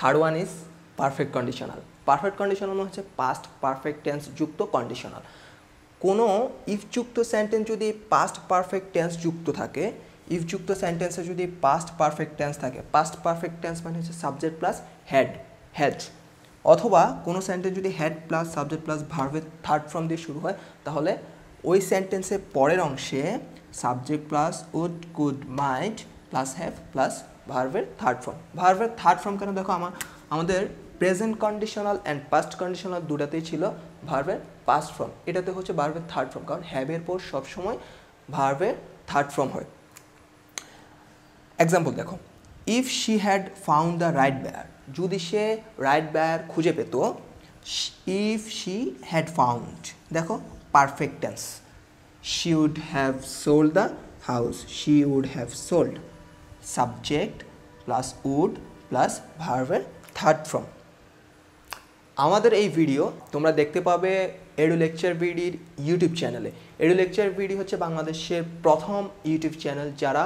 third one is perfect conditional perfect conditional মানে হচ্ছে past perfect tense যুক্ত conditional কোনো ইফযুক্ত সেন্টেন্স যদি পাস্ট পারফেক্ট টেন্স যুক্ত থাকে ইফযুক্ত সেন্টেন্সে যদি পাস্ট পারফেক্ট টেন্স থাকে পাস্ট পারফেক্ট টেন্স মানে হচ্ছে সাবজেক্ট প্লাস হ্যাড হ্যাড অথবা কোনো সেন্টেন্স যদি হ্যাড প্লাস সাবজেক্ট প্লাস ভার্ভের থার্ড ফর্ম দিয়ে শুরু হয় তাহলে ওই সেন্টেন্সের পরের অংশে subject plus would could might plus have plus ভার্ভের থার্ড ফর্ম ভার্ভের থার্ড ফর্ম কেন দেখো আমার আমাদের present conditional and past conditional দুটাতেই ছিল ভার্ভের পাস্ট ফর্ম এটাতে হচ্ছে ভার্ভের থার্ড ফর্ম কারণ হ্যাভের পর সবসময় ভার্ভের থার্ড ফর্ম হয় এক্সাম্পল দেখো if she had found the right buyer যদি সে রাইট বেয়ার খুঁজে পেত ইফ শি হ্যাড ফাউন্ড দেখো perfect tense she would have sold the house she would have sold subject plus would plus ভার্ভের third form আমাদের এই video তোমরা দেখতে পাবে এডু লেকচার ভিডির ইউটিউব চ্যানেলে এডু লেকচার ভিডি হচ্ছে বাংলাদেশের প্রথম ইউটিউব চ্যানেল যারা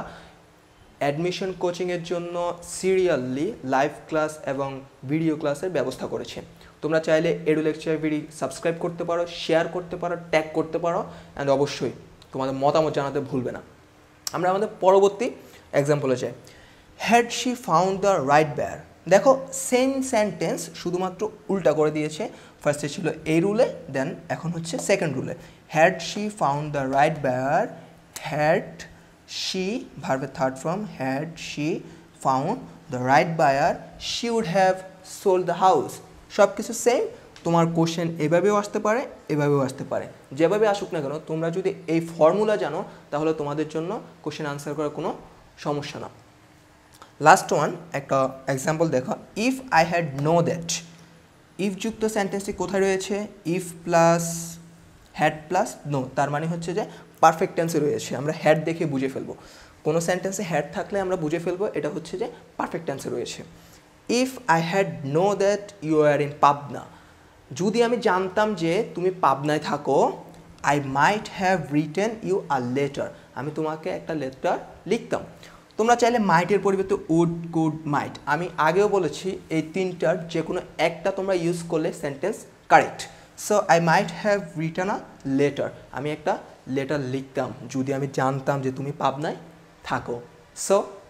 অ্যাডমিশন কোচিংয়ের জন্য সিরিয়াললি লাইভ ক্লাস এবং ভিডিও ক্লাসের ব্যবস্থা করেছে তোমরা চাইলে এডু লেকচার ভিডি সাবস্ক্রাইব করতে পারো শেয়ার করতে পারো ট্যাগ করতে পারো অ্যান্ড অবশ্যই তোমাদের মতামত জানাতে ভুলবে না আমরা আমাদের পরবর্তী এক্সাম্পলে যাই had she found the right buyer দেখো সেম সেন্টেন্স শুধুমাত্র উল্টা করে দিয়েছে ফার্স্টে ছিল এই রুলে দেন এখন হচ্ছে সেকেন্ড রুলে had she found the right buyer had she ভার্বের third form had she found the right buyer she would have sold the house সব কিছু সেম তোমার কোশ্চেন এভাবেও আসতে পারে এভাবেও আসতে পারে যেভাবে আসুক না কেন তোমরা যদি এই ফর্মুলা জানো তাহলে তোমাদের জন্য কোশ্চেন আনসার করার কোনো সমস্যা না লাস্ট ওয়ান একটা এক্সাম্পল দেখো if I had know that if যুক্ত সেন্টেন্সটি কোথায় রয়েছে if plus had plus know তার মানে হচ্ছে যে পারফেক্ট টেন্সে রয়েছে আমরা হ্যাড দেখে বুঝে ফেলবো কোনো সেন্টেন্সে হ্যাড থাকলে আমরা বুঝে ফেলবো এটা হচ্ছে যে পারফেক্ট টেন্সে রয়েছে if I had know that you are in Pabna যদি আমি জানতাম যে তুমি পাবনায় থাকো I might have written you a letter আমি তোমাকে একটা লেটার লিখতাম তোমরা চাইলে মাইটের পরিবর্তে উড কুড মাইট আমি আগেও বলেছি এই তিনটার যে কোনো একটা তোমরা ইউজ করলে sentence correct so I might have return a letter আমি একটা লেটার লিখতাম যদি আমি জানতাম যে তুমি পাবনায় থাকো সো